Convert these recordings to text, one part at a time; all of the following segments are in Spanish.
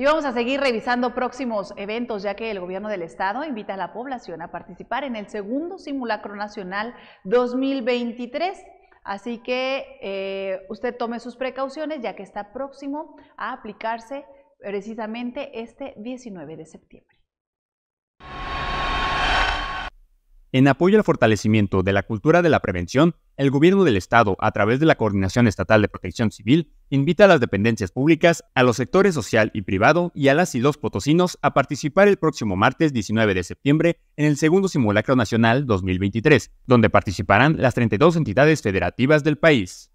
Y vamos a seguir revisando próximos eventos, ya que el gobierno del estado invita a la población a participar en el segundo simulacro nacional 2023. Así que eh, usted tome sus precauciones, ya que está próximo a aplicarse precisamente este 19 de septiembre. En apoyo al fortalecimiento de la cultura de la prevención, el Gobierno del Estado, a través de la Coordinación Estatal de Protección Civil, invita a las dependencias públicas, a los sectores social y privado y a las y los potosinos a participar el próximo martes 19 de septiembre en el segundo simulacro nacional 2023, donde participarán las 32 entidades federativas del país.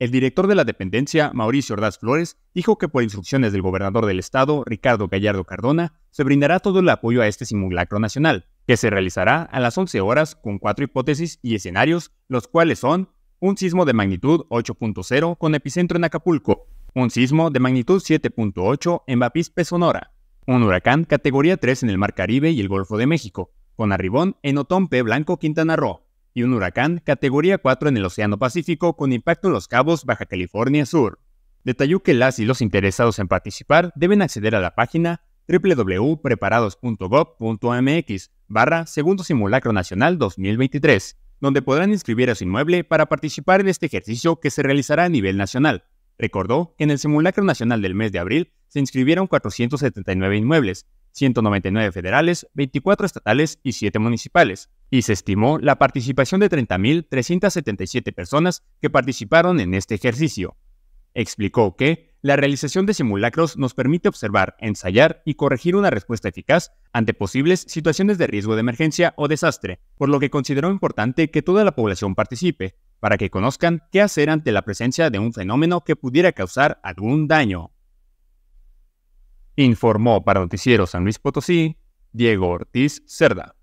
El director de la dependencia, Mauricio Ordaz Flores, dijo que por instrucciones del gobernador del estado, Ricardo Gallardo Cardona, se brindará todo el apoyo a este simulacro nacional, que se realizará a las 11 horas con cuatro hipótesis y escenarios, los cuales son un sismo de magnitud 8.0 con epicentro en Acapulco, un sismo de magnitud 7.8 en Bapispe, Sonora, un huracán categoría 3 en el Mar Caribe y el Golfo de México, con arribón en Otompe Blanco, Quintana Roo, y un huracán categoría 4 en el Océano Pacífico con impacto en Los Cabos, Baja California Sur. Detalló que las y los interesados en participar deben acceder a la página www.preparados.gov.mx barra Segundo Simulacro Nacional 2023, donde podrán inscribir a su inmueble para participar en este ejercicio que se realizará a nivel nacional. Recordó que en el Simulacro Nacional del mes de abril se inscribieron 479 inmuebles, 199 federales, 24 estatales y 7 municipales, y se estimó la participación de 30.377 personas que participaron en este ejercicio. Explicó que la realización de simulacros nos permite observar, ensayar y corregir una respuesta eficaz ante posibles situaciones de riesgo de emergencia o desastre, por lo que consideró importante que toda la población participe, para que conozcan qué hacer ante la presencia de un fenómeno que pudiera causar algún daño. Informó para Noticiero San Luis Potosí, Diego Ortiz Cerda.